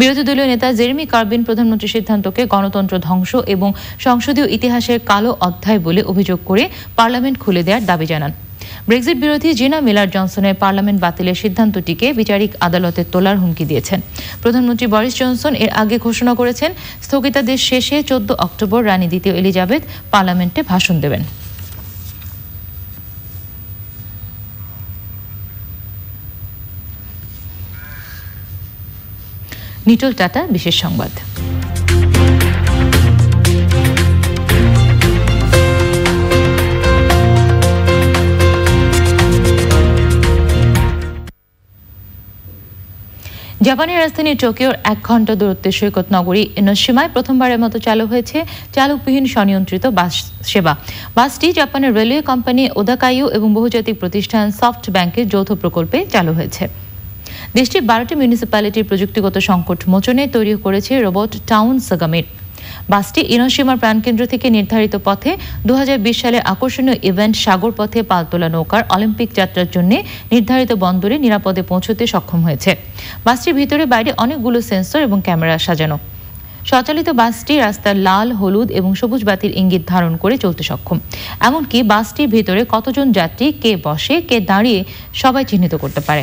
বিরোধী দলীয় নেতা Jeremy কার্বিন প্রধানমন্ত্রীর সিদ্ধান্তকে গণতন্ত্র ধ্বংস এবং সংসদীয় ইতিহাসের কালো অধ্যায় বলে অভিযোগ করে পার্লামেন্ট খুলে দেওয়ার দাবি জানান ব্রেক্সিট বিরোধী জিনা মিলার জনসনের পার্লামেন্ট বাতিলের সিদ্ধান্তটিকে বিচারিক আদালতে তোলার হুমকি দিয়েছেন প্রধানমন্ত্রী বরিস জনসন এর আগে ঘোষণা করেছেন স্থগিতাদেশ শেষে চোদ্দ অক্টোবর রানী দ্বিতীয় এলিজাবেথ পার্লামেন্টে ভাষণ দেবেন নিটল টাটা বিশেষ সংবাদ জাপানের রাজধানী টোকিওর এক ঘন্টা দূরত্বে সৈকত নগরী ইনোসীমায় প্রথমবারের মতো চালু হয়েছে চালকবিহীন স্বনিয়ন্ত্রিত বাস সেবা বাসটি জাপানের রেলওয়ে কোম্পানি ওদাকাইউ এবং বহুজাতিক প্রতিষ্ঠান সফট ব্যাংকের যৌথ প্রকল্পে চালু হয়েছে দেশটির বারোটি মিউনিসিপ্যালিটির প্রযুক্তিগত সংকট মোচনে তৈরি করেছে রোবট টাউন সাগামিট বাসটি ইনসীমার প্রাণকেন্দ্র থেকে নির্ধারিত পথে দু সালে আকর্ষণীয় ইভেন্ট সাগর পথে পালতোলা নৌকার অলিম্পিক যাত্রার জন্য নির্ধারিত বন্দরে নিরাপদে পৌঁছতে সক্ষম হয়েছে বাসটির ভিতরে বাইরে অনেকগুলো সেন্সর এবং ক্যামেরা সাজানো স্বচালিত বাসটি রাস্তার লাল হলুদ এবং সবুজ বাতির ইঙ্গিত ধারণ করে চলতে সক্ষম এমনকি বাসটির ভেতরে কতজন যাত্রী কে বসে কে দাঁড়িয়ে সবাই চিহ্নিত করতে পারে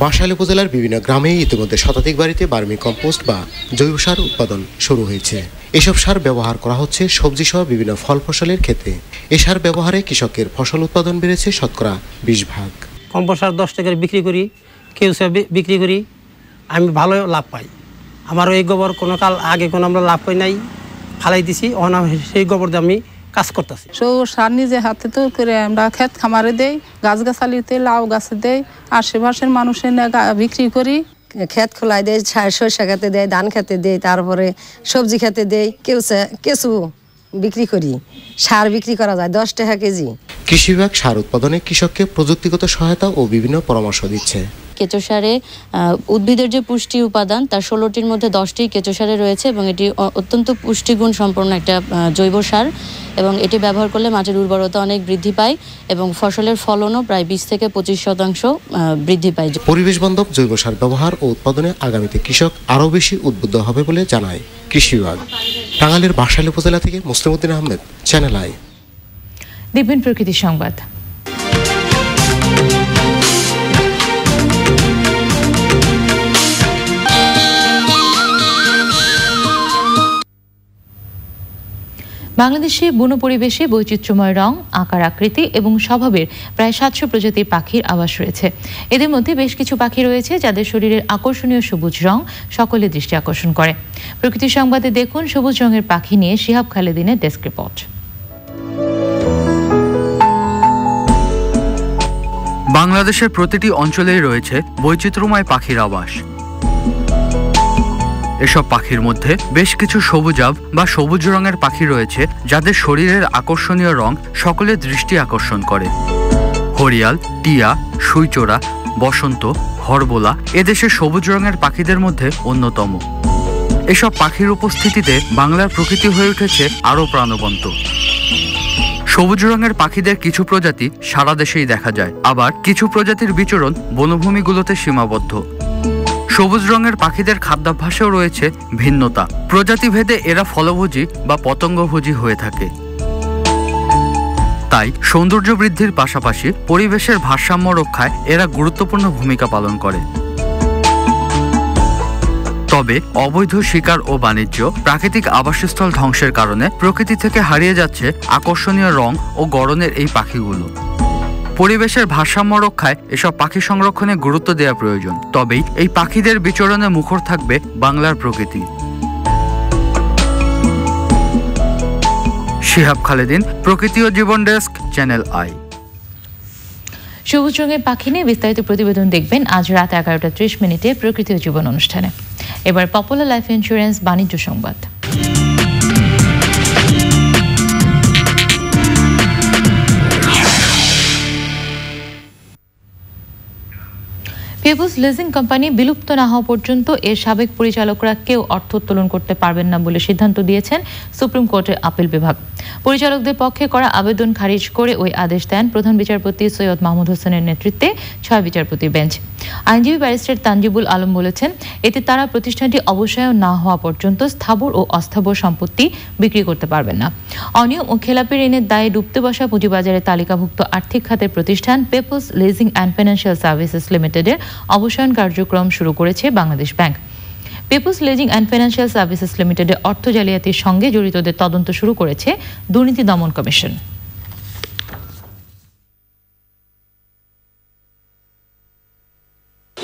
বাসাইল উপজেলার বিভিন্ন গ্রামে ইতিমধ্যে শতাধিক বাড়িতে বার্মি কম্পোস্ট বা জৈব সার উৎপাদন শুরু হয়েছে এসব সার ব্যবহার করা হচ্ছে সবজি সহ বিভিন্ন ফল ফসলের ক্ষেত্রে এ সার ব্যবহারে কৃষকের ফসল উৎপাদন বেড়েছে শতকরা বিশ ভাগ কম্পোস্ট সার দশ টাকার বিক্রি করি কেউ বিক্রি করি আমি ভালো লাভ পাই আমার এই গোবর কোনো কাল আগে কোনো আমরা লাভ পাই নাই ফালাই দিছি অনা সেই গোবর দিয়ে আমি কাজ করতেছি সো সার নিজে হাতে তো করে আমরা ক্ষেত খামারে দেই গাছ গাছালিতে লাউ গাছে দেই আশেপাশের মানুষের বিক্রি করি ক্ষেত খোলায় দেয় সরষা খেতে দেয় ধান খেতে দেয় তারপরে সবজি খেতে দেয় কেউ কেঁচু বিক্রি করি সার বিক্রি করা যায় দশ টাকা কেজি কৃষি বিভাগ সার উৎপাদনে কৃষককে প্রযুক্তিগত সহায়তা ও বিভিন্ন পরামর্শ দিচ্ছে কেঁচো সারে উদ্ভিদের যে পুষ্টি উপাদান তার ষোলোটির মধ্যে দশটি কেঁচো সারে রয়েছে এবং এটি অত্যন্ত পুষ্টিগুণ সম্পন্ন একটা জৈব সার এবং এটি ব্যবহার করলে মাটির উর্বরতা অনেক বৃদ্ধি পায় এবং ফসলের ফলনও প্রায় বিশ থেকে পঁচিশ শতাংশ বৃদ্ধি পায় পরিবেশ বান্ধব জৈব সার ব্যবহার ও উৎপাদনে আগামীতে কৃষক আরও বেশি উদ্বুদ্ধ হবে বলে জানায় কৃষি বিভাগ টাঙ্গালের বাসাল উপজেলা থেকে উদ্দিন আহমেদ চ্যানেল আই দিবেন প্রকৃতি সংবাদ বাংলাদেশে বন পরিবেশে বৈচিত্র্যময় রং আকার আকৃতি এবং স্বভাবের প্রায় সাতশো প্রজাতির পাখির আবাস রয়েছে এদের মধ্যে বেশ কিছু পাখি রয়েছে যাদের শরীরের আকর্ষণীয় সবুজ রং সকলে দৃষ্টি আকর্ষণ করে প্রকৃতি সংবাদে দেখুন সবুজ রঙের পাখি নিয়ে শিহাব খালেদিনের ডেস্ক রিপোর্ট বাংলাদেশের প্রতিটি অঞ্চলেই রয়েছে বৈচিত্র্যময় পাখির আবাস এসব পাখির মধ্যে বেশ কিছু সবুজাব বা সবুজ রঙের পাখি রয়েছে যাদের শরীরের আকর্ষণীয় রং সকলের দৃষ্টি আকর্ষণ করে হরিয়াল টিয়া সুইচোরা বসন্ত হরবোলা এদেশে সবুজ রঙের পাখিদের মধ্যে অন্যতম এসব পাখির উপস্থিতিতে বাংলার প্রকৃতি হয়ে উঠেছে আরও প্রাণবন্ত সবুজ রঙের পাখিদের কিছু প্রজাতি সারা দেশেই দেখা যায় আবার কিছু প্রজাতির বিচরণ বনভূমিগুলোতে সীমাবদ্ধ সবুজ রঙের পাখিদের খাদ্যাভ্যাসেও রয়েছে ভিন্নতা প্রজাতিভেদে এরা ফলভোজী বা পতঙ্গভোজী হয়ে থাকে তাই সৌন্দর্য বৃদ্ধির পাশাপাশি পরিবেশের ভারসাম্য রক্ষায় এরা গুরুত্বপূর্ণ ভূমিকা পালন করে তবে অবৈধ শিকার ও বাণিজ্য প্রাকৃতিক আবাসস্থল ধ্বংসের কারণে প্রকৃতি থেকে হারিয়ে যাচ্ছে আকর্ষণীয় রং ও গরনের এই পাখিগুলো পরিবেশের ভারসাম্য রক্ষায় এসব পাখি সংরক্ষণে গুরুত্ব দেওয়া প্রয়োজন তবেই এই পাখিদের বিচরণে মুখর থাকবে বাংলার প্রকৃতি শিহাব খালেদিন প্রকৃতি ও জীবন ডেস্ক চ্যানেল আই সবুজ রঙের পাখি নিয়ে বিস্তারিত প্রতিবেদন দেখবেন আজ রাত এগারোটা ত্রিশ মিনিটে প্রকৃতি ও জীবন অনুষ্ঠানে এবার পপুলার লাইফ ইন্স্যুরেন্স বাণিজ্য সংবাদ ফেবুস লিজিং কোম্পানি বিলুপ্ত না হওয়া পর্যন্ত এর সাবেক পরিচালকরা কেউ অর্থ উত্তোলন করতে পারবেন না বলে সিদ্ধান্ত দিয়েছেন সুপ্রিম কোর্টের আপিল বিভাগ পরিচালকদের পক্ষে করা আবেদন খারিজ করে ওই আদেশ দেন প্রধান বিচারপতি সৈয়দ মাহমুদ হোসেনের নেতৃত্বে ছয় বিচারপতির বেঞ্চ আইনজীবী ব্যারিস্টার তানজিবুল আলম বলেছেন এতে তারা প্রতিষ্ঠানটি অবসায়ন না হওয়া পর্যন্ত স্থাবর ও অস্থাবর সম্পত্তি বিক্রি করতে পারবেন না অনিয়ম ও খেলাপি ঋণের দায়ে ডুবতে বসা পুঁজিবাজারে তালিকাভুক্ত আর্থিক খাতের প্রতিষ্ঠান Peoples Leasing and Financial Services লিমিটেডের অবসায়ন কার্যক্রম শুরু করেছে Bangladesh bank Peoples Leasing and Financial Services লিমিটেডের অর্থ জালিয়াতির সঙ্গে জড়িতদের তদন্ত শুরু করেছে দুর্নীতি দমন কমিশন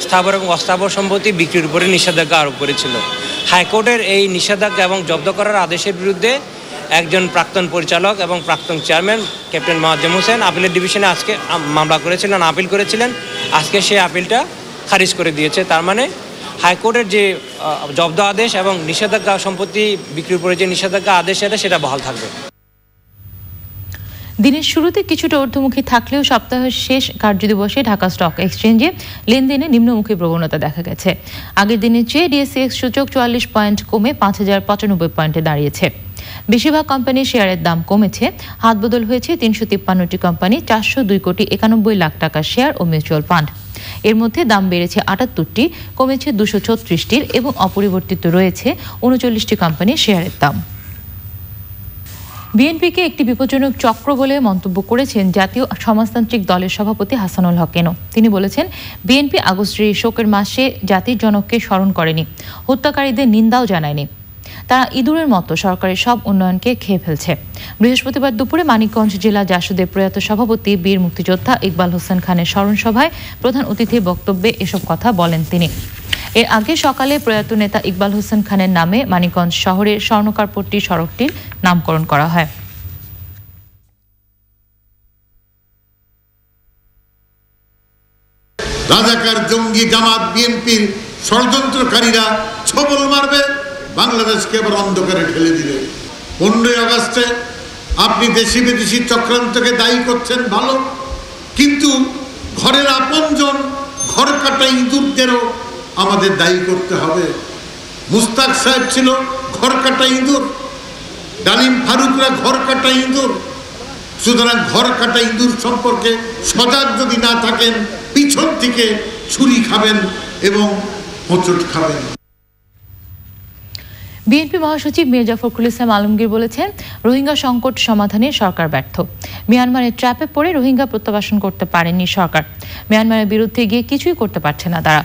স্থাবর এবং অস্থাবর সম্পত্তি বিক্রির উপরে নিষেধাজ্ঞা আরোপ করেছিল হাইকোর্টের এই নিষেধাজ্ঞা এবং জব্দ করার আদেশের বিরুদ্ধে একজন প্রাক্তন পরিচালক এবং প্রাক্তন চেয়ারম্যান ক্যাপ্টেন মোয়াজ্জেম হোসেন আপিলের ডিভিশনে আজকে মামলা করেছিলেন আপিল করেছিলেন আজকে সেই আপিলটা খারিজ করে দিয়েছে তার মানে হাইকোর্টের যে জব্দ আদেশ এবং নিষেধাজ্ঞা সম্পত্তি বিক্রির উপরে যে নিষেধাজ্ঞা আদেশ এটা সেটা বহাল থাকবে দিনের শুরুতে কিছুটা ঊর্ধ্বমুখী থাকলেও সপ্তাহের শেষ কার্যদিবসে ঢাকা স্টক এক্সচেঞ্জে লেনদেনে নিম্নমুখী প্রবণতা দেখা গেছে আগের দিনের চেয়ে ডিএসএক্স সূচক চুয়াল্লিশ পয়েন্ট কমে পাঁচ হাজার পঁচানব্বই পয়েন্টে দাঁড়িয়েছে বেশিরভাগ কোম্পানির শেয়ারের দাম কমেছে হাতবদল হয়েছে তিনশো তিপ্পান্নটি কোম্পানি চারশো দুই কোটি একানব্বই লাখ টাকার শেয়ার ও মিউচুয়াল ফান্ড এর মধ্যে দাম বেড়েছে আটাত্তরটি কমেছে দুশো ছত্রিশটির এবং অপরিবর্তিত রয়েছে উনচল্লিশটি কোম্পানির শেয়ারের দাম বিএনপিকে একটি বিপজ্জনক চক্র বলে মন্তব্য করেছেন জাতীয় সমাজতান্ত্রিক দলের সভাপতি হাসানুল হকেনও তিনি বলেছেন বিএনপি আগস্টের শোকের মাসে জাতির জনককে স্মরণ করেনি হত্যাকারীদের নিন্দাও জানায়নি তারা ইঁদুরের মতো সরকারের সব উন্নয়নকে খেয়ে ফেলছে বৃহস্পতিবার দুপুরে মানিকগঞ্জ জেলা জাসদের প্রয়াত সভাপতি বীর মুক্তিযোদ্ধা ইকবাল হোসেন খানের স্মরণসভায় প্রধান অতিথির বক্তব্যে এসব কথা বলেন তিনি এর আগে সকালে প্রয়াত নেতা ইকবাল হোসেন খানের নামে মানিকগঞ্জ শহরের স্বর্ণকারপট্টি সড়কটির নামকরণ করা হয় রাজাকার জঙ্গি জামাত বিএনপির ষড়যন্ত্রকারীরা ছবল মারবে বাংলাদেশকে এবার অন্ধকারে ঠেলে দিলে পনেরোই আগস্টে আপনি দেশি বিদেশি চক্রান্তকে দায়ী করছেন ভালো কিন্তু ঘরের আপনজন ঘর কাটা ইঁদুরদেরও আমাদের দায়ী করতে হবে মুস্তাক সাহেব ছিল ঘর কাটা ইঁদুর ডালিম ফারুকরা ঘর কাটা ইঁদুর সুতরাং ঘর কাটা ইঁদুর সম্পর্কে সজাগ যদি না থাকেন পিছন থেকে ছুরি খাবেন এবং হোঁচট খাবেন বিএনপি মহাসচিব মির্জা ফখরুল ইসলাম আলমগীর বলেছেন রোহিঙ্গা সংকট সমাধানে সরকার ব্যর্থ মিয়ানমারের ট্র্যাপে পড়ে রোহিঙ্গা প্রত্যাবাসন করতে পারেনি সরকার মিয়ানমারের বিরুদ্ধে গিয়ে কিছুই করতে পারছে না তারা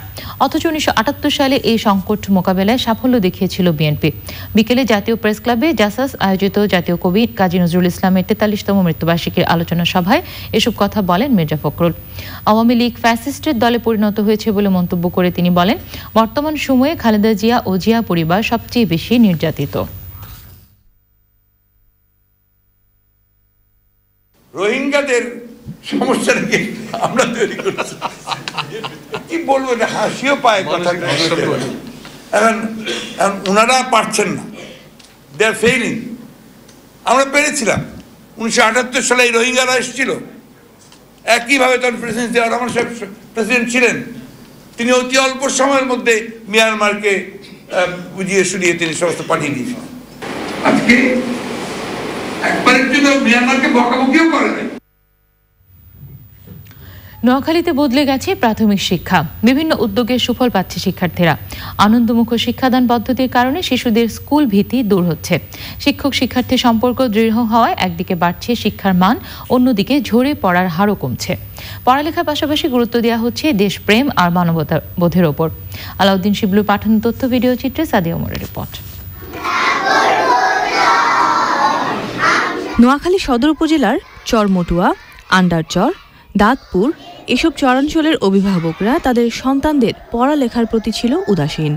অথচ উনিশশো সালে এই সংকট মোকাবেলায় সাফল্য দেখিয়েছিল বিএনপি বিকেলে জাতীয় প্রেস ক্লাবে জাসাস আয়োজিত জাতীয় কবি কাজী নজরুল ইসলামের তেতাল্লিশতম মৃত্যুবার্ষিকীর আলোচনা সভায় এসব কথা বলেন মির্জা ফখরুল আওয়ামী লীগ ফ্যাসিস্টের দলে পরিণত হয়েছে বলে মন্তব্য করে তিনি বলেন বর্তমান সময়ে খালেদা জিয়া ও জিয়া পরিবার সবচেয়ে বেশি নির্যাতিত রোহিঙ্গাদের সমস্যাটাকে আমরা তৈরি করছি কি বলবো এটা হাসিও পায় কথা এখন এখন ওনারা পারছেন না দে আর ফেইলিং আমরা পেরেছিলাম উনিশশো আটাত্তর সালে এই রোহিঙ্গারা এসেছিল একইভাবে তখন প্রেসিডেন্ট জিয়া রহমান সাহেব প্রেসিডেন্ট ছিলেন তিনি অতি অল্প সময়ের মধ্যে মিয়ানমারকে বুঝিয়ে শুনিয়ে তিনি সমস্ত পাঠিয়ে দিয়েছিলেন আজকে একবারের জন্য মিয়ানমারকে বকাবকিও করে নাই নোয়াখালীতে বদলে গেছে প্রাথমিক শিক্ষা বিভিন্ন উদ্যোগের সুফল পাচ্ছে শিক্ষার্থীরা আনন্দমুখ শিক্ষাদান পদ্ধতির কারণে শিশুদের স্কুল ভীতি দূর হচ্ছে শিক্ষক শিক্ষার্থী সম্পর্ক দৃঢ় হওয়ায় একদিকে বাড়ছে শিক্ষার মান অন্যদিকে ঝরে পড়ার হারও কমছে পড়ালেখার পাশাপাশি গুরুত্ব দেওয়া হচ্ছে দেশপ্রেম আর মানবতা বোধের ওপর আলাউদ্দিন শিবলু পাঠানো তথ্য ভিডিও চিত্রে সাদিয়া ওমরের রিপোর্ট নোয়াখালী সদর উপজেলার চরমটুয়া আন্ডারচর দাঁতপুর এসব চরাঞ্চলের অভিভাবকরা তাদের সন্তানদের পড়ালেখার প্রতি ছিল উদাসীন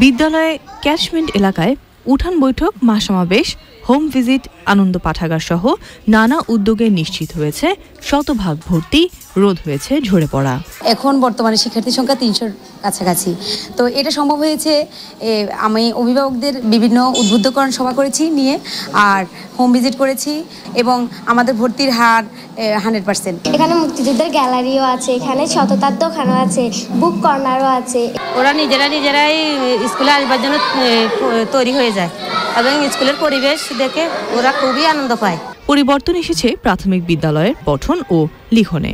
বিদ্যালয়ে ক্যাচমেন্ট এলাকায় উঠান বৈঠক মহাসমাবেশ হোম ভিজিট আনন্দ পাঠাগার সহ নানা উদ্যোগে নিশ্চিত হয়েছে শতভাগ ভর্তি রোধ হয়েছে ঝরে পড়া এখন বর্তমানে শিক্ষার্থীর সংখ্যা তিনশোর কাছাকাছি তো এটা সম্ভব হয়েছে আমি অভিভাবকদের বিভিন্ন উদ্বুদ্ধকরণ সভা করেছি নিয়ে আর হোম ভিজিট করেছি এবং আমাদের ভর্তির হার হান্ড্রেড পার্সেন্ট এখানে মুক্তিযুদ্ধের গ্যালারিও আছে এখানে শততার দোকানও আছে বুক কর্নারও আছে ওরা নিজেরা নিজেরাই স্কুলে আসবার জন্য তৈরি হয়ে যায় এবং স্কুলের পরিবেশ দেখে ওরা খুবই আনন্দ পায় পরিবর্তন এসেছে প্রাথমিক বিদ্যালয়ের পঠন ও লিখনে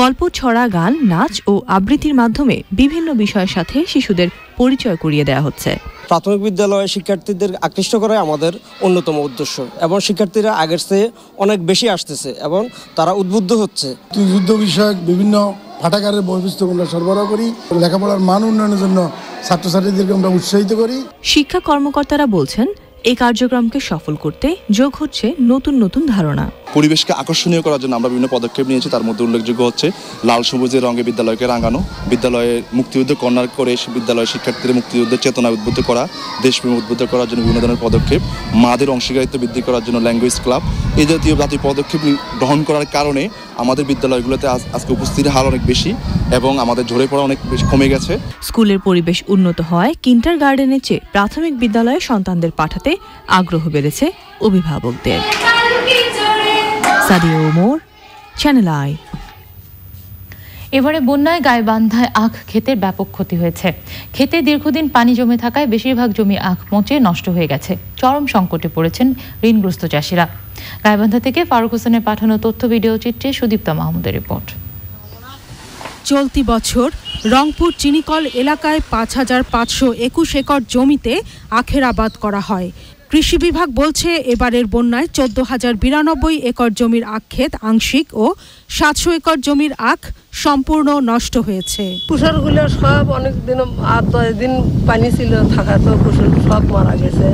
গল্প ছড়া গান নাচ ও আবৃত্তির মাধ্যমে বিভিন্ন বিষয়ের সাথে শিশুদের পরিচয় করিয়ে দেওয়া হচ্ছে প্রাথমিক বিদ্যালয়ে শিক্ষার্থীদের আকৃষ্ট করাই আমাদের অন্যতম উদ্দেশ্য এবং শিক্ষার্থীরা আগের চেয়ে অনেক বেশি আসতেছে এবং তারা উদ্বুদ্ধ হচ্ছে যুদ্ধ বিষয়ক বিভিন্ন পাঠাগারের বৈশিষ্ট্য আমরা সরবরাহ করি লেখাপড়ার মান উন্নয়নের জন্য ছাত্রছাত্রীদেরকে আমরা উৎসাহিত করি শিক্ষা কর্মকর্তারা বলছেন এই কার্যক্রমকে সফল করতে যোগ হচ্ছে নতুন নতুন ধারণা পরিবেশকে আকর্ষণীয় করার জন্য আমরা বিভিন্ন পদক্ষেপ নিয়েছি তার মধ্যে উল্লেখযোগ্য হচ্ছে লাল সবুজের রঙে বিদ্যালয়কে রাঙানো বিদ্যালয়ের মুক্তিযুদ্ধ কর্নার করে বিদ্যালয়ের শিক্ষার্থীদের মুক্তিযুদ্ধের চেতনা উদ্বুদ্ধ করা দেশপ্রেম উদ্বুদ্ধ করার জন্য বিভিন্ন ধরনের পদক্ষেপ মাদের অংশীদারিত্ব বৃদ্ধি করার জন্য ল্যাঙ্গুয়েজ ক্লাব এই জাতীয় জাতীয় পদক্ষেপ গ্রহণ করার কারণে আমাদের বিদ্যালয়গুলোতে আজকে উপস্থিতির হার অনেক বেশি এবং আমাদের ঝরে পড়া অনেক বেশি কমে গেছে স্কুলের পরিবেশ উন্নত হয় কিন্টার গার্ডেনের চেয়ে প্রাথমিক বিদ্যালয়ে সন্তানদের পাঠাতে আগ্রহ বেড়েছে অভিভাবকদের সাদিও মোর চ্যানেল আই এবারে বন্যায় বান্ধায় আখ খেতে ব্যাপক ক্ষতি হয়েছে খেতে দীর্ঘদিন পানি জমে থাকায় বেশিরভাগ জমি আখ পচে নষ্ট হয়ে গেছে চরম সংকটে পড়েছেন ঋণগ্রস্ত চাষিরা গায়েবান্ধা থেকে ফারুক হোসেনের পাঠানো তথ্য ভিডিও চিত্রে সুদীপ্তা মাহমুদের রিপোর্ট চলতি বছর রংপুর চিনিকল এলাকায় পাঁচ হাজার পাঁচশো একুশ একর জমিতে আখের আবাদ করা হয় কৃষি বিভাগ বলছে এবারের বন্যায় চোদ্দ হাজার বিরানব্বই একর জমির আক্ষেত আংশিক ও সাতশো একর জমির আখ সম্পূর্ণ নষ্ট হয়েছে কুসরগুলো সব অনেক দিন আর দশ দিন পানি ছিল থাকা তো কুসর সব মারা গেছে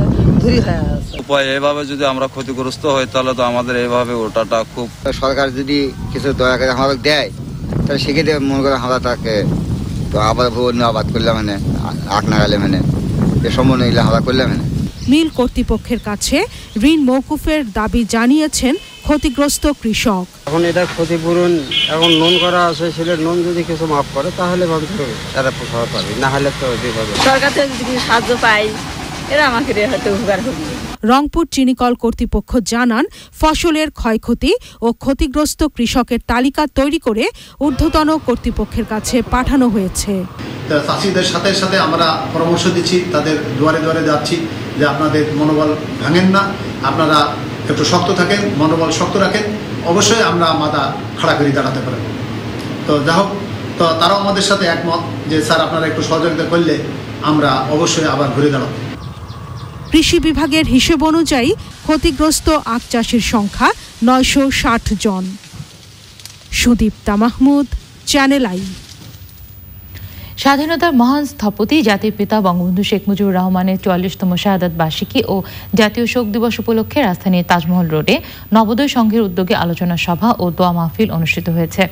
ধুরি হয়ে আছে উপায় এভাবে যদি আমরা ক্ষতিগ্রস্ত হই তাহলে তো আমাদের এভাবে ওটাটা খুব সরকার যদি কিছু দয়া করে আমাদের দেয় তাহলে সেক্ষেত্রে মনে করে আমরা তাকে আবার অন্য আবাদ করলে মানে আখ না গেলে মানে এ সম্বন্ধে এগুলো আমরা করলাম মানে মিল কর্তৃপক্ষের কাছে ঋণ মৌকুফের দাবি জানিয়েছেন ক্ষতিগ্রস্ত কৃষক এখন এটা ক্ষতিপূরণ এখন লোন করা আছে সেটা লোন যদি কিছু মাফ করে তাহলে তারা পারবে না হলে তো সরকার থেকে যদি সাহায্য পাই এরা আমাকে হয়তো উপকার রংপুর চিনিকল কর্তৃপক্ষ জানান ফসলের ক্ষয়ক্ষতি ও ক্ষতিগ্রস্ত কৃষকের তালিকা তৈরি করে ঊর্ধ্বতন কর্তৃপক্ষের কাছে পাঠানো হয়েছে চাষিদের সাথে সাথে আমরা পরামর্শ দিচ্ছি তাদের দুয়ারে দুয়ারে যাচ্ছি যে আপনাদের মনোবল ভাঙেন না আপনারা একটু শক্ত থাকেন মনোবল শক্ত রাখেন অবশ্যই আমরা মাথা খাড়া করে দাঁড়াতে পারেন তো যা হোক তো তারাও আমাদের সাথে একমত যে স্যার আপনারা একটু সহযোগিতা করলে আমরা অবশ্যই আবার ঘুরে দাঁড়াব কৃষি বিভাগের হিসেব অনুযায়ী ক্ষতিগ্রস্ত আখ চাষের সংখ্যা নয়শো জন সুদীপ্তা মাহমুদ চ্যানেল আই স্বাধীনতার মহান স্থপতি জাতির পিতা বঙ্গবন্ধু শেখ মুজিবুর রহমানের চুয়াল্লিশতম শাহাদাত বার্ষিকী ও জাতীয় শোক দিবস উপলক্ষে রাজধানীর তাজমহল রোডে নবোদয় সংঘের উদ্যোগে আলোচনা সভা ও দোয়া মাহফিল অনুষ্ঠিত হয়েছে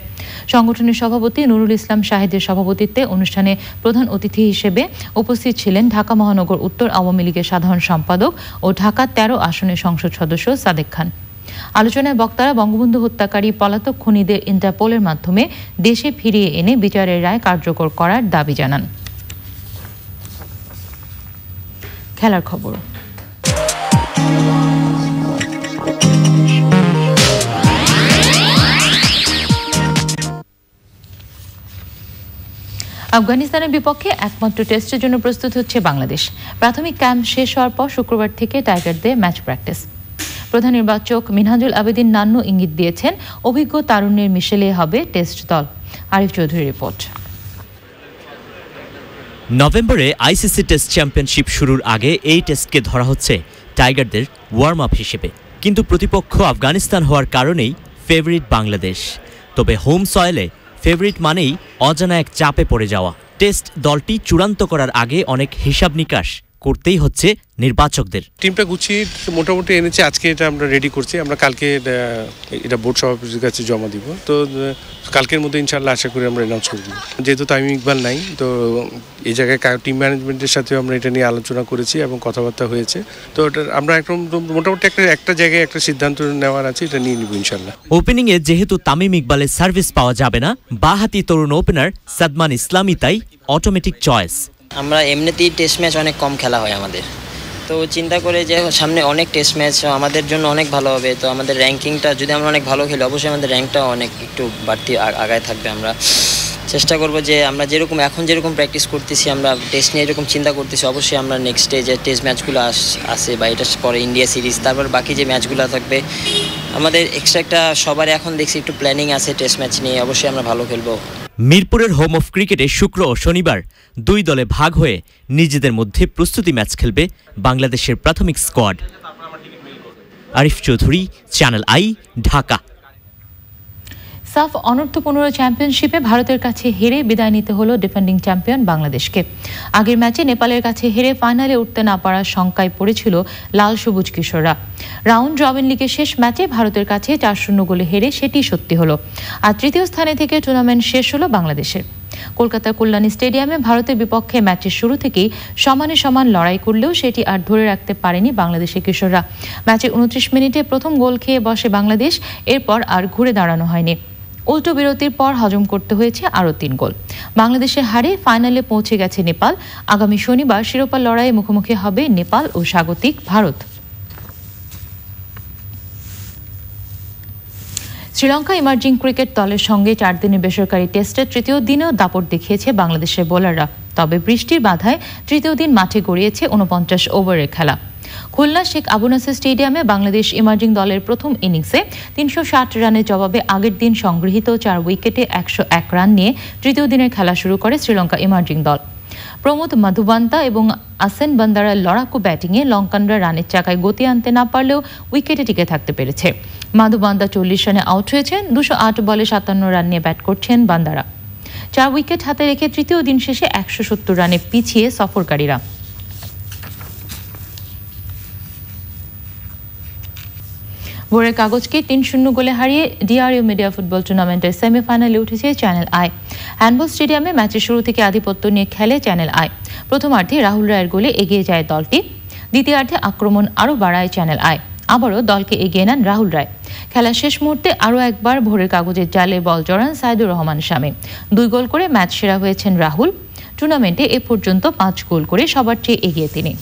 সংগঠনের সভাপতি নুরুল ইসলাম শাহেদের সভাপতিত্বে অনুষ্ঠানে প্রধান অতিথি হিসেবে উপস্থিত ছিলেন ঢাকা মহানগর উত্তর আওয়ামী লীগের সাধারণ সম্পাদক ও ঢাকা তেরো আসনের সংসদ সদস্য সাদেক খান আলোচনায় বক্তারা বঙ্গবন্ধু হত্যাকারী পলাতক খুনিদের ইন্টারপোলের মাধ্যমে দেশে ফিরিয়ে এনে বিচারের রায় কার্যকর করার দাবি জানান খেলার খবর আফগানিস্তানের বিপক্ষে একমাত্র টেস্টের জন্য প্রস্তুত হচ্ছে বাংলাদেশ প্রাথমিক ক্যাম্প শেষ হওয়ার পর শুক্রবার থেকে টাইগারদের ম্যাচ প্র্যাকটিস প্রধান নির্বাচক মিনহাজুল আবেদিন নান্নু ইঙ্গিত দিয়েছেন অভিজ্ঞ তারুণ্যের মিশেলে হবে টেস্ট দল আরিফ চৌধুরী রিপোর্ট নভেম্বরে আইসিসি টেস্ট চ্যাম্পিয়নশিপ শুরুর আগে এই টেস্টকে ধরা হচ্ছে টাইগারদের ওয়ার্ম আপ হিসেবে কিন্তু প্রতিপক্ষ আফগানিস্তান হওয়ার কারণেই ফেভারিট বাংলাদেশ তবে হোম সয়েলে ফেভারিট মানেই অজানা এক চাপে পড়ে যাওয়া টেস্ট দলটি চূড়ান্ত করার আগে অনেক হিসাব নিকাশ করতেই হচ্ছে নির্বাচকদের টিমটা গুছিয়ে মোটামুটি এনেছে আজকে এটা আমরা রেডি করছি আমরা কালকে এটা বোর্ড সভাপতির কাছে জমা দিব তো কালকের মধ্যে ইনশাল্লাহ আশা করি আমরা অ্যানাউন্স করে দিব যেহেতু তামিম ইকবাল নাই তো এই জায়গায় টিম ম্যানেজমেন্টের সাথেও আমরা এটা নিয়ে আলোচনা করেছি এবং কথাবার্তা হয়েছে তো এটা আমরা একদম মোটামুটি একটা একটা জায়গায় একটা সিদ্ধান্ত নেওয়ার আছে এটা নিয়ে নিব ইনশাল্লাহ ওপেনিংয়ে যেহেতু তামিম ইকবালের সার্ভিস পাওয়া যাবে না বাহাতি তরুণ ওপেনার সাদমান ইসলামী তাই অটোমেটিক চয়েস আমরা এমনিতেই টেস্ট ম্যাচ অনেক কম খেলা হয় আমাদের তো চিন্তা করে যে সামনে অনেক টেস্ট ম্যাচ আমাদের জন্য অনেক ভালো হবে তো আমাদের র্যাঙ্কিংটা যদি আমরা অনেক ভালো খেলি অবশ্যই আমাদের র্যাঙ্কটা অনেক একটু বাড়তি আগায় থাকবে আমরা চেষ্টা করব যে আমরা যেরকম এখন যেরকম প্র্যাকটিস করতেছি আমরা টেস্ট নিয়ে এরকম চিন্তা করতেছি অবশ্যই আমরা নেক্সট ডে যে টেস্ট ম্যাচগুলো আস আসে বা এটা পরে ইন্ডিয়া সিরিজ তারপর বাকি যে ম্যাচগুলো থাকবে আমাদের এক্সট্রা একটা সবার এখন দেখছি একটু প্ল্যানিং আছে টেস্ট ম্যাচ নিয়ে অবশ্যই আমরা ভালো খেলবো মিরপুরের হোম অফ ক্রিকেটে শুক্র ও শনিবার দুই দলে ভাগ হয়ে নিজেদের মধ্যে প্রস্তুতি ম্যাচ খেলবে বাংলাদেশের প্রাথমিক squad Arif Chowdhury Channel I Dhaka সাফ অনর্থ পনেরো চ্যাম্পিয়নশিপে ভারতের কাছে হেরে বিদায় নিতে হলো ডিফেন্ডিং চ্যাম্পিয়ন বাংলাদেশকে আগের ম্যাচে নেপালের কাছে হেরে ফাইনালে উঠতে না পারার শঙ্কায় পড়েছিল লাল সবুজ কিশোররা রাউন্ড রবিন লিগের শেষ ম্যাচে ভারতের কাছে চার শূন্য গোলে হেরে সেটি সত্যি হলো আর তৃতীয় স্থানে থেকে টুর্নামেন্ট শেষ হলো বাংলাদেশের কলকাতার কল্যাণী স্টেডিয়ামে ভারতের বিপক্ষে ম্যাচের শুরু থেকেই সমানে সমান লড়াই করলেও সেটি আর ধরে রাখতে পারেনি বাংলাদেশের কিশোররা ম্যাচে উনত্রিশ মিনিটে প্রথম গোল খেয়ে বসে বাংলাদেশ এরপর আর ঘুরে দাঁড়ানো হয়নি উল্টো বিরতির পর হজম করতে হয়েছে আরও তিন গোল বাংলাদেশের হারে ফাইনালে পৌঁছে গেছে নেপাল আগামী শনিবার শিরোপা লড়াইয়ে মুখোমুখি হবে নেপাল ও স্বাগতিক ভারত শ্রীলঙ্কা ইমার্জিং ক্রিকেট দলের সঙ্গে চার দিনের বেসরকারি টেস্টের তৃতীয় দিনেও দাপট দেখিয়েছে বাংলাদেশের বোলাররা তবে বৃষ্টির বাধায় তৃতীয় দিন মাঠে গড়িয়েছে উনপঞ্চাশ ওভারের খেলা খুলনা শেখ আবু নাসির স্টেডিয়ামে বাংলাদেশ ইমার্জিং দলের প্রথম ইনিংসে তিনশো রানের জবাবে আগের দিন সংগৃহীত চার উইকেটে একশো রান নিয়ে তৃতীয় দিনের খেলা শুরু করে শ্রীলঙ্কা ইমার্জিং দল প্রমোদ মধুবান্তা এবং আসেন বান্দারার লড়াকু ব্যাটিংয়ে লঙ্কানরা রানের চাকায় গতি আনতে না পারলেও উইকেটে টিকে থাকতে পেরেছে মাধুবান্দা চল্লিশ রানে আউট হয়েছেন দুশো আট বলে সাতান্ন রান নিয়ে ব্যাট করছেন বান্দারা চার উইকেট হাতে রেখে তৃতীয় দিন শেষে একশো সত্তর রানে পিছিয়ে সফরকারীরা ভোরের কাগজকে তিন শূন্য গোলে হারিয়ে ডিআরইউ মিডিয়া ফুটবল টুর্নামেন্টের সেমিফাইনালে উঠেছে চ্যানেল আই হ্যান্ডবল স্টেডিয়ামে ম্যাচের শুরু থেকে আধিপত্য নিয়ে খেলে চ্যানেল আই প্রথমার্ধে রাহুল রায়ের গোলে এগিয়ে যায় দলটি দ্বিতীয়ার্ধে আক্রমণ আরও বাড়ায় চ্যানেল আই আবারও দলকে এগিয়ে নেন রাহুল রায় খেলার শেষ মুহূর্তে আরও একবার ভোরের কাগজের জালে বল জড়ান সাইদুর রহমান স্বামী দুই গোল করে ম্যাচ সেরা হয়েছেন রাহুল টুর্নামেন্টে এ পর্যন্ত পাঁচ গোল করে সবার চেয়ে এগিয়ে তিনি